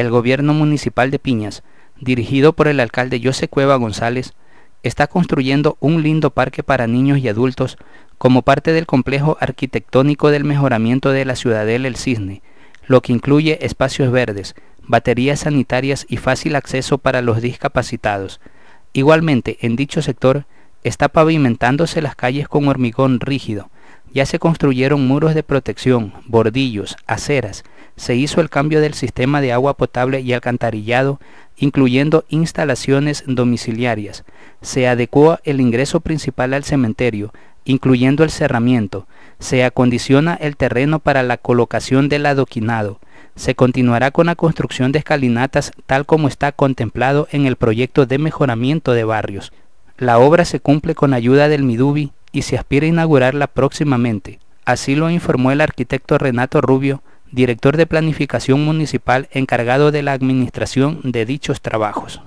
el gobierno municipal de Piñas, dirigido por el alcalde José Cueva González, está construyendo un lindo parque para niños y adultos como parte del complejo arquitectónico del mejoramiento de la ciudadela El Cisne, lo que incluye espacios verdes, baterías sanitarias y fácil acceso para los discapacitados. Igualmente, en dicho sector, está pavimentándose las calles con hormigón rígido, ya se construyeron muros de protección, bordillos, aceras, se hizo el cambio del sistema de agua potable y alcantarillado, incluyendo instalaciones domiciliarias. Se adecuó el ingreso principal al cementerio, incluyendo el cerramiento. Se acondiciona el terreno para la colocación del adoquinado. Se continuará con la construcción de escalinatas tal como está contemplado en el proyecto de mejoramiento de barrios. La obra se cumple con ayuda del Midubi y se aspira a inaugurarla próximamente. Así lo informó el arquitecto Renato Rubio, director de Planificación Municipal encargado de la administración de dichos trabajos.